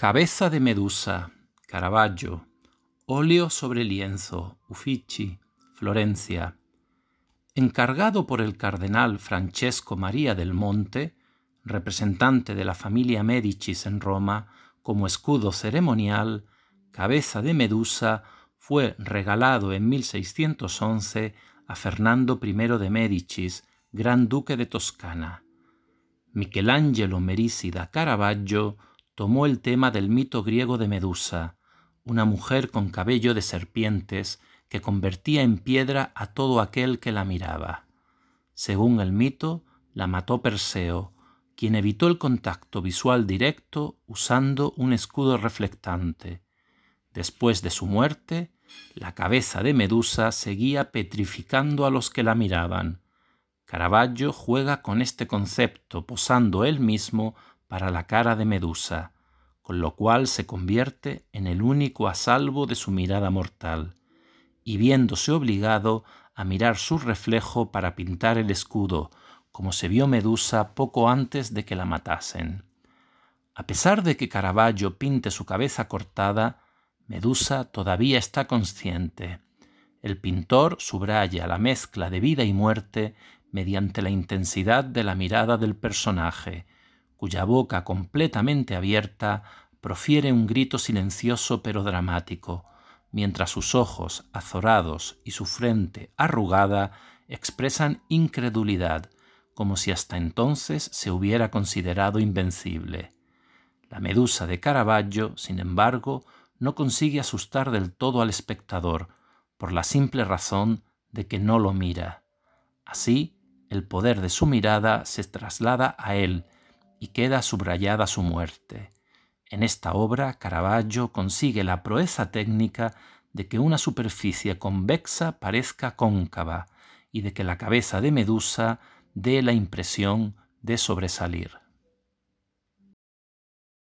Cabeza de Medusa, Caravaggio. Óleo sobre lienzo, Uffizi, Florencia. Encargado por el cardenal Francesco María del Monte, representante de la familia Medicis en Roma, como escudo ceremonial, Cabeza de Medusa fue regalado en 1611 a Fernando I de Médicis, gran duque de Toscana. Michelangelo Merisi Caravaggio tomó el tema del mito griego de Medusa, una mujer con cabello de serpientes que convertía en piedra a todo aquel que la miraba. Según el mito, la mató Perseo, quien evitó el contacto visual directo usando un escudo reflectante. Después de su muerte, la cabeza de Medusa seguía petrificando a los que la miraban. Caravaggio juega con este concepto posando él mismo para la cara de Medusa con lo cual se convierte en el único a salvo de su mirada mortal, y viéndose obligado a mirar su reflejo para pintar el escudo, como se vio Medusa poco antes de que la matasen. A pesar de que Caravaggio pinte su cabeza cortada, Medusa todavía está consciente. El pintor subraya la mezcla de vida y muerte mediante la intensidad de la mirada del personaje, cuya boca completamente abierta profiere un grito silencioso pero dramático, mientras sus ojos azorados y su frente arrugada expresan incredulidad, como si hasta entonces se hubiera considerado invencible. La medusa de Caravaggio, sin embargo, no consigue asustar del todo al espectador, por la simple razón de que no lo mira. Así, el poder de su mirada se traslada a él, y queda subrayada su muerte. En esta obra, Caravaggio consigue la proeza técnica de que una superficie convexa parezca cóncava y de que la cabeza de Medusa dé la impresión de sobresalir.